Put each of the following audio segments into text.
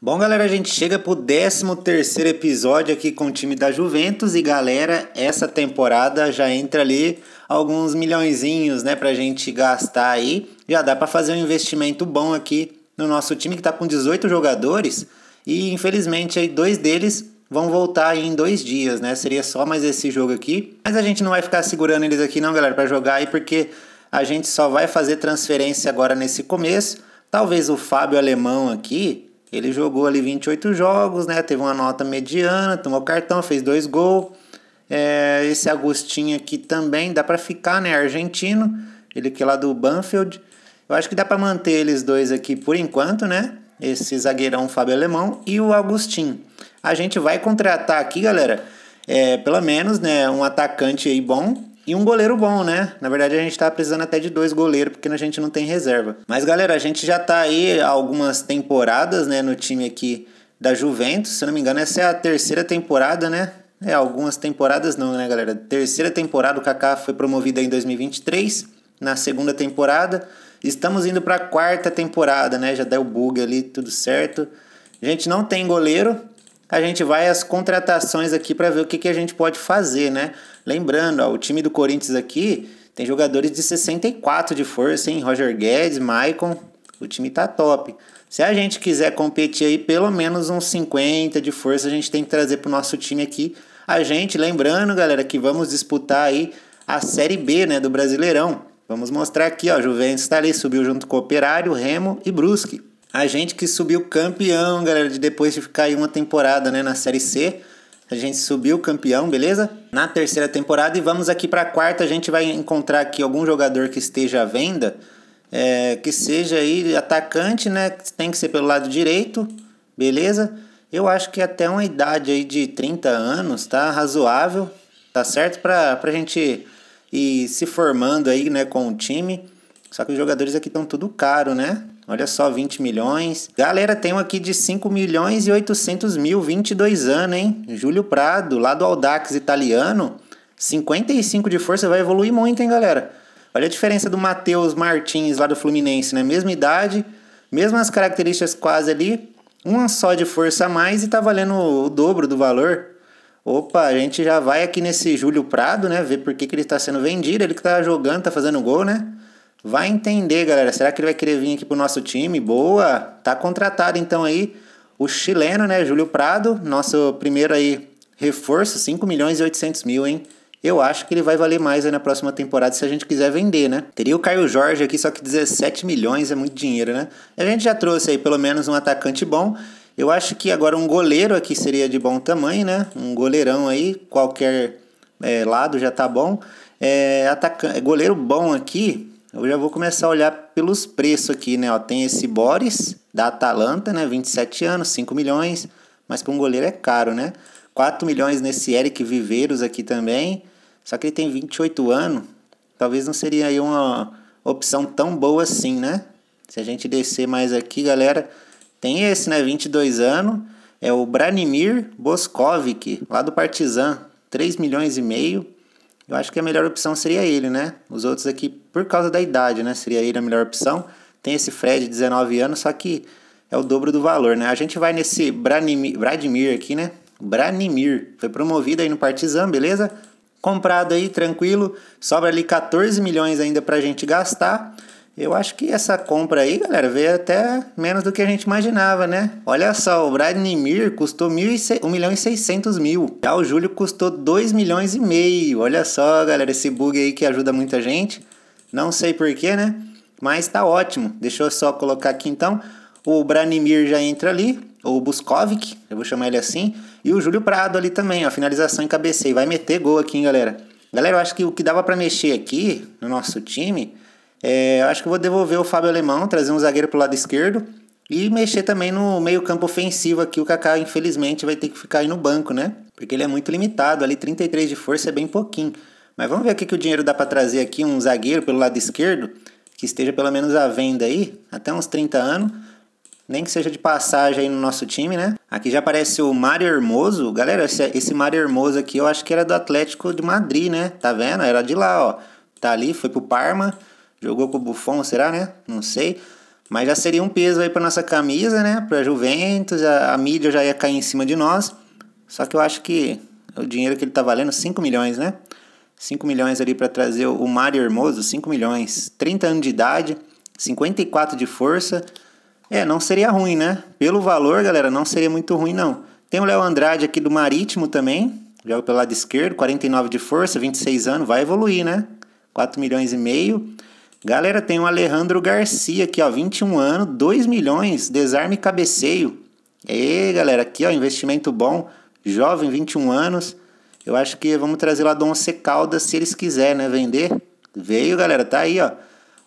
Bom, galera, a gente chega pro 13 terceiro episódio aqui com o time da Juventus e galera, essa temporada já entra ali alguns milhõeszinhos, né, pra gente gastar aí. Já dá para fazer um investimento bom aqui no nosso time que tá com 18 jogadores e infelizmente aí dois deles vão voltar aí em dois dias, né? Seria só mais esse jogo aqui. Mas a gente não vai ficar segurando eles aqui não, galera, para jogar aí porque a gente só vai fazer transferência agora nesse começo. Talvez o Fábio Alemão aqui, ele jogou ali 28 jogos, né? Teve uma nota mediana, tomou cartão, fez dois gols. É, esse Agostinho aqui também dá para ficar, né? Argentino, ele que é lá do Banfield. Eu acho que dá para manter eles dois aqui por enquanto, né? Esse zagueirão Fábio Alemão e o Agostinho. A gente vai contratar aqui, galera, é, pelo menos, né? Um atacante aí bom e um goleiro bom, né? Na verdade, a gente tá precisando até de dois goleiros, porque a gente não tem reserva. Mas, galera, a gente já tá aí algumas temporadas, né, no time aqui da Juventus. Se não me engano, essa é a terceira temporada, né? É, algumas temporadas não, né, galera? Terceira temporada, o Kaká foi promovido em 2023, na segunda temporada. Estamos indo para a quarta temporada, né? Já deu bug ali, tudo certo. A gente não tem goleiro. A gente vai às contratações aqui para ver o que, que a gente pode fazer, né? Lembrando, ó, o time do Corinthians aqui tem jogadores de 64 de força, hein? Roger Guedes, Maicon, o time tá top. Se a gente quiser competir aí pelo menos uns 50 de força, a gente tem que trazer pro nosso time aqui. A gente, lembrando, galera, que vamos disputar aí a Série B, né, do Brasileirão. Vamos mostrar aqui, ó, Juventus tá ali, subiu junto com o Operário, Remo e Brusque. A gente que subiu campeão, galera, de depois de ficar aí uma temporada, né, na Série C. A gente subiu campeão, beleza? Na terceira temporada e vamos aqui para a quarta. A gente vai encontrar aqui algum jogador que esteja à venda, é, que seja aí atacante, né? Tem que ser pelo lado direito, beleza? Eu acho que até uma idade aí de 30 anos tá razoável, tá certo? Para a gente ir se formando aí, né, com o time. Só que os jogadores aqui estão tudo caro, né? Olha só, 20 milhões. Galera, tem um aqui de 5 milhões e 800 mil, 22 anos, hein? Júlio Prado, lá do Aldax italiano. 55 de força, vai evoluir muito, hein, galera? Olha a diferença do Matheus Martins, lá do Fluminense, né? Mesma idade, mesmas características quase ali. Uma só de força a mais e tá valendo o dobro do valor. Opa, a gente já vai aqui nesse Júlio Prado, né? Ver por que, que ele está sendo vendido. Ele que tá jogando, tá fazendo gol, né? Vai entender, galera. Será que ele vai querer vir aqui pro nosso time? Boa! Tá contratado então aí o chileno, né? Júlio Prado, nosso primeiro aí reforço, 5 milhões e 800 mil, hein? Eu acho que ele vai valer mais aí na próxima temporada se a gente quiser vender, né? Teria o Caio Jorge aqui, só que 17 milhões é muito dinheiro, né? A gente já trouxe aí pelo menos um atacante bom. Eu acho que agora um goleiro aqui seria de bom tamanho, né? Um goleirão aí, qualquer é, lado já tá bom. É, Goleiro bom aqui, eu já vou começar a olhar pelos preços aqui, né? Ó, tem esse Boris da Atalanta, né? 27 anos, 5 milhões, mas para um goleiro é caro, né? 4 milhões nesse Eric Viveiros aqui também. Só que ele tem 28 anos, talvez não seria aí uma opção tão boa assim, né? Se a gente descer mais aqui, galera, tem esse, né? 22 anos, é o Branimir Boskovic, lá do Partizan, 3 milhões e meio. Eu acho que a melhor opção seria ele, né? Os outros aqui, por causa da idade, né? Seria ele a melhor opção. Tem esse Fred, 19 anos, só que é o dobro do valor, né? A gente vai nesse Branimir, Bradimir aqui, né? Branimir, foi promovido aí no Partizan, beleza? Comprado aí, tranquilo. Sobra ali 14 milhões ainda pra gente gastar. Eu acho que essa compra aí, galera, veio até menos do que a gente imaginava, né? Olha só, o Bradnimir custou 1 milhão e 600 mil. Já o Júlio custou 2 milhões e meio. Olha só, galera, esse bug aí que ajuda muita gente. Não sei porquê, né? Mas tá ótimo. Deixa eu só colocar aqui então. O Branimir já entra ali, ou Buskovic, eu vou chamar ele assim. E o Júlio Prado ali também, ó. Finalização em cabeceio. Vai meter gol aqui, hein, galera? Galera, eu acho que o que dava para mexer aqui no nosso time é, acho que vou devolver o Fábio Alemão, trazer um zagueiro pro lado esquerdo e mexer também no meio-campo ofensivo aqui. O Kaká, infelizmente, vai ter que ficar aí no banco, né? Porque ele é muito limitado, ali 33 de força é bem pouquinho. Mas vamos ver o que, que o dinheiro dá para trazer aqui um zagueiro pelo lado esquerdo, que esteja pelo menos à venda aí, até uns 30 anos. Nem que seja de passagem aí no nosso time, né? Aqui já aparece o Mário Hermoso. Galera, esse, esse Mário Hermoso aqui eu acho que era do Atlético de Madrid, né? Tá vendo? Era de lá, ó. Tá ali, foi pro Parma Jogou com o Buffon, será, né? Não sei. Mas já seria um peso aí para nossa camisa, né? Para Juventus, a, a, mídia já ia cair em cima de nós. Só que eu acho que o dinheiro que ele tá valendo, 5 milhões, né? 5 milhões ali para trazer o Mário Hermoso, 5 milhões. 30 anos de idade, 54 de força. É, não seria ruim, né? Pelo valor, galera, não seria muito ruim, não. Tem o Léo Andrade aqui do Marítimo também. Joga pelo lado esquerdo, 49 de força, 26 anos, vai evoluir, né? 4 milhões e meio. Galera, tem o Alejandro Garcia aqui, ó, 21 anos, 2 milhões, desarme e cabeceio. E galera, aqui ó, investimento bom, jovem, 21 anos. Eu acho que vamos trazer lá do Once Caldas se eles quiserem, né, vender. Veio, galera, tá aí, ó.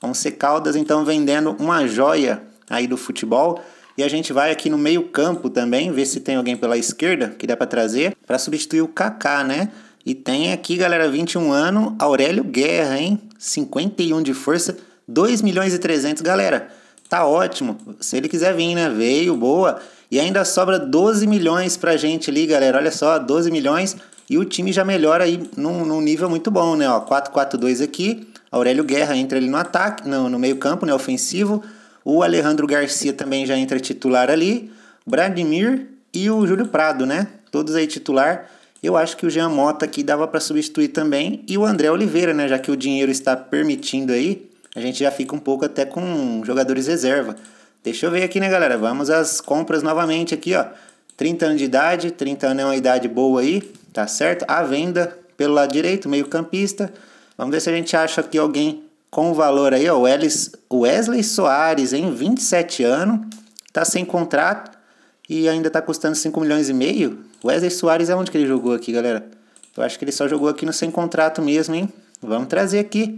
Once Caldas então vendendo uma joia aí do futebol. E a gente vai aqui no meio-campo também, ver se tem alguém pela esquerda que dá para trazer para substituir o Kaká, né? E tem aqui, galera, 21 anos, Aurélio Guerra, hein? 51 de força, 2 milhões e 300, galera. Tá ótimo. Se ele quiser vir, né? Veio, boa. E ainda sobra 12 milhões pra gente ali, galera. Olha só, 12 milhões. E o time já melhora aí num, num nível muito bom, né? 4-4-2 aqui. Aurélio Guerra entra ali no ataque, no, no meio-campo, né? Ofensivo. O Alejandro Garcia também já entra titular ali. Bradmir e o Júlio Prado, né? Todos aí titular. Eu acho que o Jean Mota aqui dava para substituir também e o André Oliveira, né? Já que o dinheiro está permitindo aí, a gente já fica um pouco até com jogadores reserva. Deixa eu ver aqui, né, galera? Vamos às compras novamente aqui, ó. 30 anos de idade, 30 anos é uma idade boa aí, tá certo? A venda pelo lado direito, meio-campista. Vamos ver se a gente acha aqui alguém com valor aí, ó. O Wesley Soares, em 27 anos, tá sem contrato e ainda tá custando 5 milhões e meio. Wesley Soares é onde que ele jogou aqui, galera? Eu acho que ele só jogou aqui no sem contrato mesmo, hein? Vamos trazer aqui.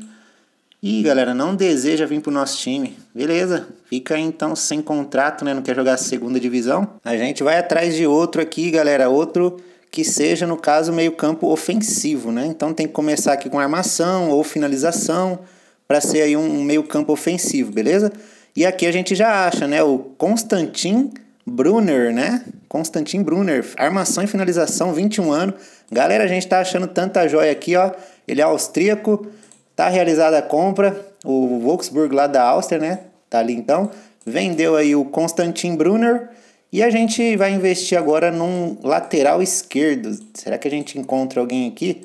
Ih, galera, não deseja vir pro nosso time. Beleza, fica aí, então sem contrato, né? Não quer jogar a segunda divisão. A gente vai atrás de outro aqui, galera. Outro que seja, no caso, meio campo ofensivo, né? Então tem que começar aqui com armação ou finalização para ser aí um meio campo ofensivo, beleza? E aqui a gente já acha, né? O Constantin Brunner, né? Constantin Brunner, armação e finalização, 21 anos. Galera, a gente tá achando tanta joia aqui, ó. Ele é austríaco, tá realizada a compra. O Wolfsburg lá da Áustria, né? Tá ali então. Vendeu aí o Constantin Brunner. E a gente vai investir agora num lateral esquerdo. Será que a gente encontra alguém aqui?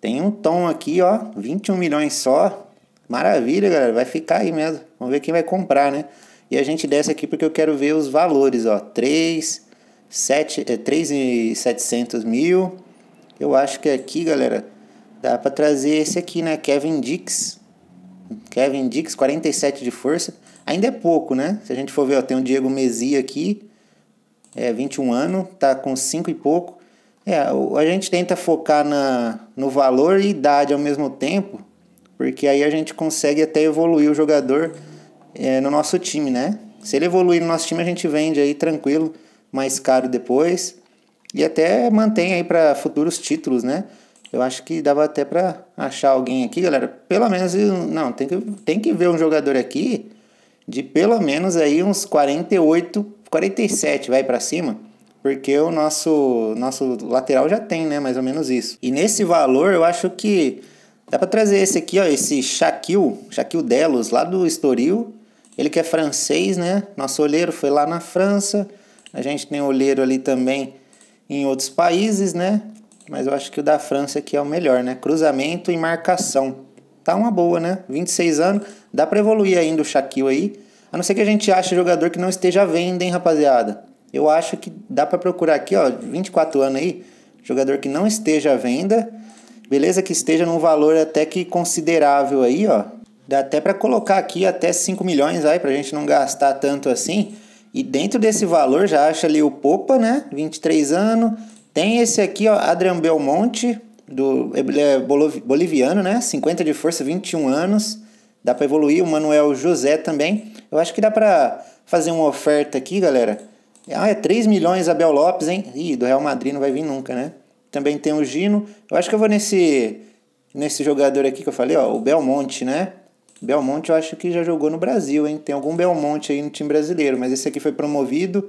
Tem um tom aqui, ó. 21 milhões só. Maravilha, galera. Vai ficar aí mesmo. Vamos ver quem vai comprar, né? E a gente desce aqui porque eu quero ver os valores, ó, 3, 7, é, 3 e 700 mil. Eu acho que aqui, galera, dá para trazer esse aqui, né, Kevin Dix. Kevin Dix, 47 de força. Ainda é pouco, né? Se a gente for ver, ó, tem o Diego Mesi aqui, é 21 anos, tá com 5 e pouco. É, a gente tenta focar na, no valor e idade ao mesmo tempo, porque aí a gente consegue até evoluir o jogador é, no nosso time, né? Se ele evoluir no nosso time, a gente vende aí tranquilo, mais caro depois e até mantém aí para futuros títulos, né? Eu acho que dava até para achar alguém aqui, galera. Pelo menos, não, tem que, tem que ver um jogador aqui de pelo menos aí uns 48, 47, vai para cima, porque o nosso nosso lateral já tem, né, mais ou menos isso. E nesse valor, eu acho que dá para trazer esse aqui, ó, esse Shaquille, Shaquille Delos lá do Estoril, ele que é francês, né? Nosso olheiro foi lá na França. A gente tem olheiro ali também em outros países, né? Mas eu acho que o da França aqui é o melhor, né? Cruzamento e marcação. Tá uma boa, né? 26 anos, dá para evoluir ainda o Shaquille aí. A não ser que a gente ache jogador que não esteja venda, hein, rapaziada? Eu acho que dá para procurar aqui, ó, 24 anos aí, jogador que não esteja à venda. Beleza que esteja num valor até que considerável aí, ó. Dá até para colocar aqui até 5 milhões aí para a gente não gastar tanto assim. E dentro desse valor já acha ali o Popa, né? 23 anos. Tem esse aqui, ó, Adrian Belmonte, do é boliviano, né? 50 de força, 21 anos. Dá para evoluir o Manuel José também. Eu acho que dá para fazer uma oferta aqui, galera. Ah, é 3 milhões Abel Lopes, hein? Ih, do Real Madrid não vai vir nunca, né? Também tem o Gino. Eu acho que eu vou nesse nesse jogador aqui que eu falei, ó, o Belmonte, né? Belmonte eu acho que já jogou no Brasil, hein? Tem algum Belmonte aí no time brasileiro, mas esse aqui foi promovido.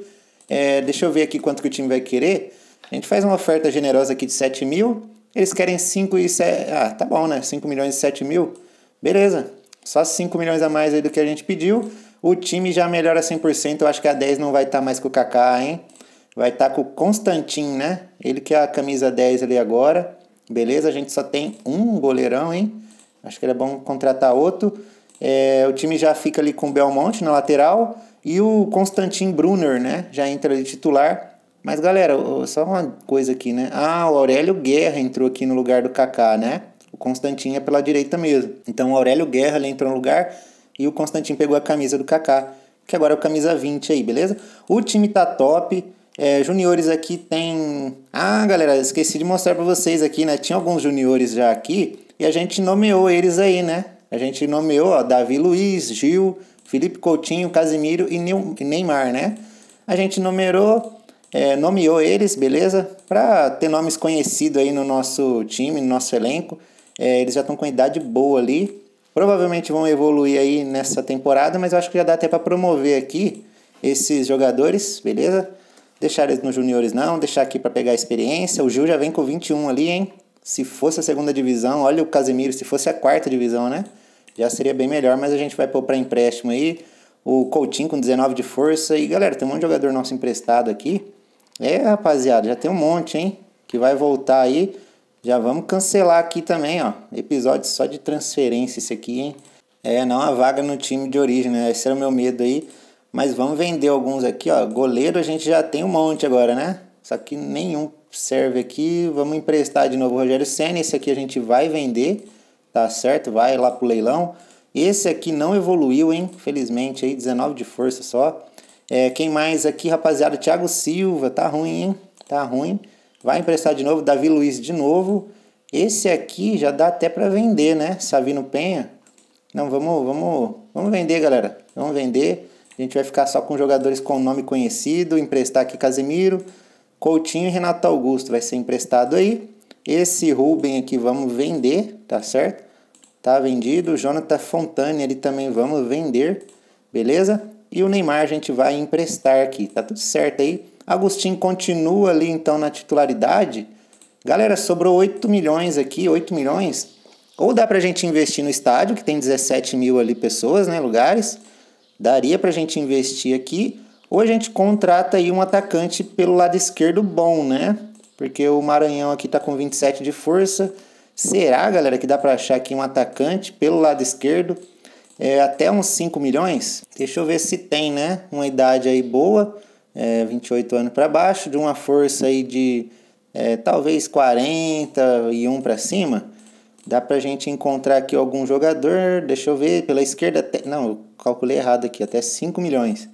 É, deixa eu ver aqui quanto que o time vai querer. A gente faz uma oferta generosa aqui de 7 mil. Eles querem 5 e 7. Ah, tá bom, né? 5 milhões e 7 mil. Beleza. Só 5 milhões a mais aí do que a gente pediu. O time já melhora 100%. Eu acho que a 10 não vai estar tá mais com o Kaká, hein? Vai estar tá com o Constantin, né? Ele que é a camisa 10 ali agora. Beleza? A gente só tem um goleirão, hein? Acho que era é bom contratar outro. É, o time já fica ali com o Belmonte na lateral e o Constantin Brunner, né? Já entra de titular. Mas galera, só uma coisa aqui, né? Ah, o Aurélio Guerra entrou aqui no lugar do Kaká, né? O Constantin é pela direita mesmo. Então o Aurélio Guerra ele entrou no lugar e o Constantin pegou a camisa do Kaká, que agora é o camisa 20 aí, beleza? O time tá top. É, juniores aqui tem. Ah, galera, esqueci de mostrar para vocês aqui, né? Tinha alguns juniores já aqui e a gente nomeou eles aí, né? A gente nomeou ó, Davi Luiz, Gil, Felipe Coutinho, Casimiro e Neymar, né? A gente numerou, é, nomeou eles, beleza? Para ter nomes conhecidos aí no nosso time, no nosso elenco. É, eles já estão com idade boa ali. Provavelmente vão evoluir aí nessa temporada, mas eu acho que já dá até para promover aqui esses jogadores, beleza? Deixar eles nos juniores não, deixar aqui para pegar a experiência. O Gil já vem com 21 ali, hein? Se fosse a segunda divisão, olha o Casemiro, se fosse a quarta divisão, né? Já seria bem melhor, mas a gente vai pôr para empréstimo aí. O Coutinho com 19 de força. E galera, tem um monte de jogador nosso emprestado aqui. É, rapaziada, já tem um monte, hein? Que vai voltar aí. Já vamos cancelar aqui também, ó. Episódio só de transferência esse aqui, hein? É, não a vaga no time de origem, né? Esse era o meu medo aí. Mas vamos vender alguns aqui, ó. Goleiro a gente já tem um monte agora, né? Só que nenhum serve aqui, vamos emprestar de novo o Rogério Senna, esse aqui a gente vai vender, tá certo? Vai lá pro leilão. Esse aqui não evoluiu, hein? Felizmente aí, 19 de força só. É, quem mais aqui, rapaziada? Thiago Silva, tá ruim, hein? Tá ruim. Vai emprestar de novo, Davi Luiz de novo. Esse aqui já dá até para vender, né? Savino Penha. Não, vamos, vamos, vamos vender, galera. Vamos vender. A gente vai ficar só com jogadores com nome conhecido, emprestar aqui Casemiro, Coutinho e Renato Augusto vai ser emprestado aí. Esse Ruben aqui vamos vender, tá certo? Tá vendido. O Jonathan Fontane ali também vamos vender, beleza? E o Neymar a gente vai emprestar aqui, tá tudo certo aí. Agostinho continua ali então na titularidade. Galera, sobrou 8 milhões aqui, 8 milhões. Ou dá pra gente investir no estádio, que tem 17 mil ali pessoas, né, lugares. Daria pra gente investir aqui ou a gente contrata aí um atacante pelo lado esquerdo bom, né? Porque o Maranhão aqui tá com 27 de força. Será, galera, que dá para achar aqui um atacante pelo lado esquerdo? É, até uns 5 milhões? Deixa eu ver se tem, né? Uma idade aí boa, é, 28 anos para baixo, de uma força aí de é, talvez 41 para cima. Dá pra gente encontrar aqui algum jogador, deixa eu ver, pela esquerda, até, não, eu calculei errado aqui, até 5 milhões.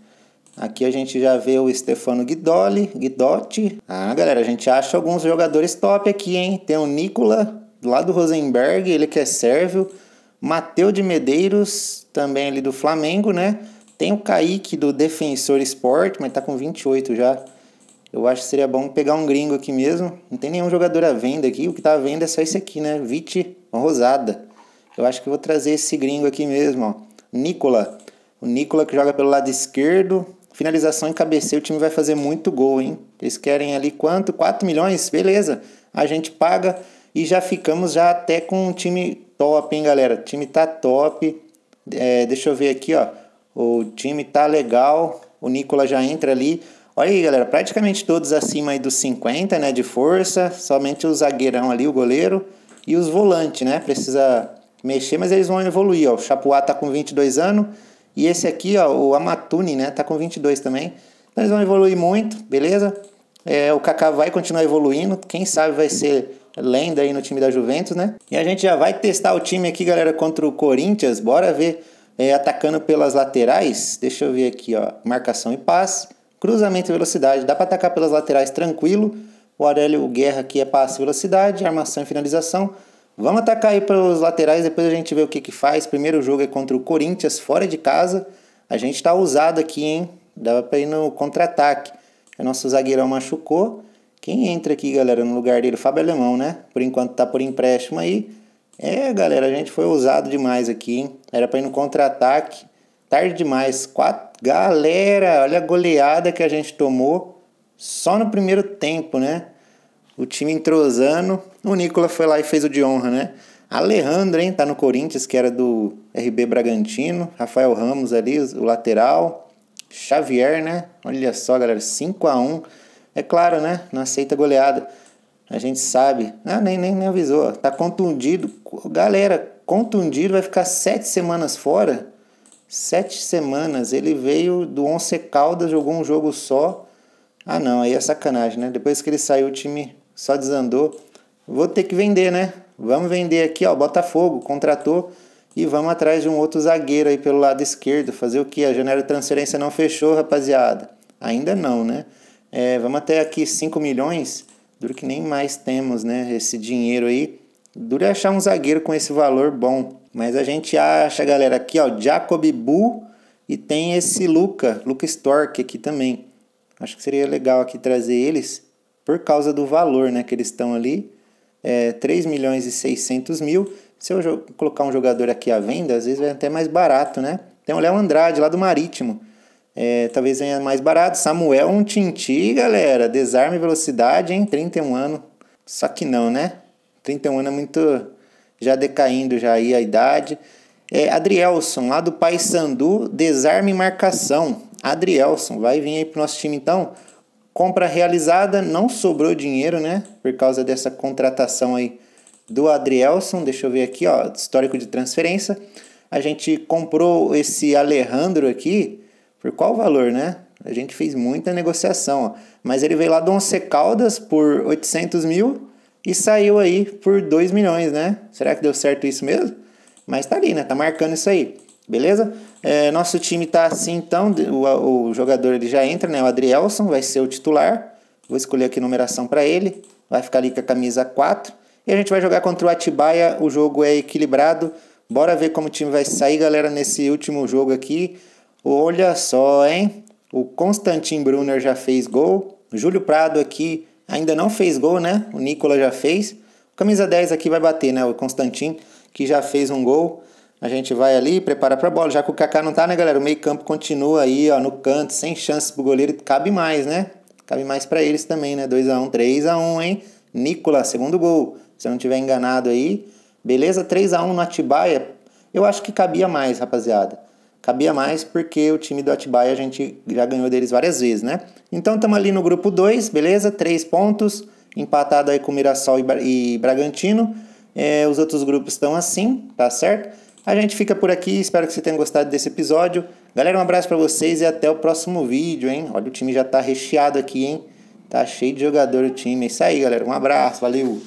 Aqui a gente já vê o Stefano Guidoli, Guidotti. Ah, galera, a gente acha alguns jogadores top aqui, hein? Tem o Nicola, lá do Rosenberg, ele que é sérvio. Mateu de Medeiros, também ali do Flamengo, né? Tem o Kaique do Defensor Sport, mas tá com 28 já. Eu acho que seria bom pegar um gringo aqui mesmo. Não tem nenhum jogador à venda aqui. O que tá à venda é só esse aqui, né? Vite Rosada. Eu acho que vou trazer esse gringo aqui mesmo, ó. Nicola. O Nicola que joga pelo lado esquerdo finalização em cabeceio, o time vai fazer muito gol, hein? Eles querem ali quanto? 4 milhões? Beleza, a gente paga e já ficamos já até com um time top, hein, galera? O time tá top. É, deixa eu ver aqui, ó. O time tá legal. O Nicolas já entra ali. Olha aí, galera, praticamente todos acima aí dos 50, né, de força, somente o zagueirão ali, o goleiro e os volantes, né? Precisa mexer, mas eles vão evoluir, ó. O Chapuá tá com 22 anos. E esse aqui, ó, o Amatune, né? Tá com 22 também. Então eles vão evoluir muito, beleza? É, o Kaká vai continuar evoluindo. Quem sabe vai ser lenda aí no time da Juventus, né? E a gente já vai testar o time aqui, galera, contra o Corinthians. Bora ver é, atacando pelas laterais. Deixa eu ver aqui, ó. Marcação e passe. Cruzamento e velocidade. Dá para atacar pelas laterais tranquilo. O Aurélio Guerra aqui é passe e velocidade. Armação e finalização. Vamos atacar aí pelos laterais, depois a gente vê o que, que faz. Primeiro jogo é contra o Corinthians, fora de casa. A gente está ousado aqui, hein? Dava para ir no contra-ataque. O nosso zagueirão machucou. Quem entra aqui, galera, no lugar dele? Fábio Alemão, né? Por enquanto tá por empréstimo aí. É, galera, a gente foi ousado demais aqui, hein? Era para ir no contra-ataque. Tarde demais. Quatro... Galera, olha a goleada que a gente tomou só no primeiro tempo, né? O time entrosando, o Nicola foi lá e fez o de honra, né? Alejandro, hein? Tá no Corinthians, que era do RB Bragantino. Rafael Ramos ali, o lateral. Xavier, né? Olha só, galera, 5 a 1 É claro, né? Não aceita goleada. A gente sabe. Ah, nem, nem, nem avisou. Tá contundido. Galera, contundido, vai ficar sete semanas fora. Sete semanas. Ele veio do Once Caldas, jogou um jogo só. Ah, não, aí é sacanagem, né? Depois que ele saiu, o time só desandou vou ter que vender, né? Vamos vender aqui, ó, Botafogo contratou e vamos atrás de um outro zagueiro aí pelo lado esquerdo. Fazer o que? A janela de transferência não fechou, rapaziada. Ainda não, né? É, vamos até aqui 5 milhões. Duro que nem mais temos, né? Esse dinheiro aí. Duro é achar um zagueiro com esse valor bom. Mas a gente acha, galera, aqui, ó, Jacob Bu e tem esse Luca, Luca Stork aqui também. Acho que seria legal aqui trazer eles por causa do valor, né? Que eles estão ali é, 3 milhões e 600 mil. Se eu colocar um jogador aqui à venda, às vezes vai é até mais barato, né? Tem o Léo Andrade, lá do Marítimo. É, talvez venha mais barato. Samuel um Tinti, galera. Desarme velocidade, hein? 31 anos. Só que não, né? 31 anos é muito. Já decaindo já aí a idade. É, Adrielson, lá do Paysandu, desarme marcação. Adrielson, vai vir aí pro nosso time então. Compra realizada, não sobrou dinheiro, né? Por causa dessa contratação aí do Adrielson. Deixa eu ver aqui, ó, histórico de transferência. A gente comprou esse Alejandro aqui por qual valor, né? A gente fez muita negociação, ó. mas ele veio lá do Once Caldas por 800 mil e saiu aí por 2 milhões, né? Será que deu certo isso mesmo? Mas tá ali, né? Tá marcando isso aí. Beleza? É, nosso time tá assim, então, o, o jogador ele já entra, né? O Adrielson vai ser o titular. Vou escolher aqui numeração para ele. Vai ficar ali com a camisa 4. E a gente vai jogar contra o Atibaia. O jogo é equilibrado. Bora ver como o time vai sair, galera, nesse último jogo aqui. Olha só, hein? O Constantin Brunner já fez gol. O Júlio Prado aqui ainda não fez gol, né? O Nicola já fez. Camisa 10 aqui vai bater, né? O Constantin, que já fez um gol. A gente vai ali, prepara para a bola. Já que o Kaká não tá, né, galera? O meio-campo continua aí, ó, no canto, sem chance pro goleiro. Cabe mais, né? Cabe mais para eles também, né? 2 a 1, 3 a 1, hein? Nicolas, segundo gol. Se eu não tiver enganado aí, beleza? 3 a 1 no Atibaia. Eu acho que cabia mais, rapaziada. Cabia mais porque o time do Atibaia a gente já ganhou deles várias vezes, né? Então estamos ali no grupo 2, beleza? 3 pontos, empatado aí com Mirassol e, Bragantino. É, os outros grupos estão assim, tá certo? A gente fica por aqui, espero que você tenha gostado desse episódio. Galera, um abraço para vocês e até o próximo vídeo, hein? Olha, o time já tá recheado aqui, hein? Tá cheio de jogador o time. É isso aí, galera. Um abraço, valeu!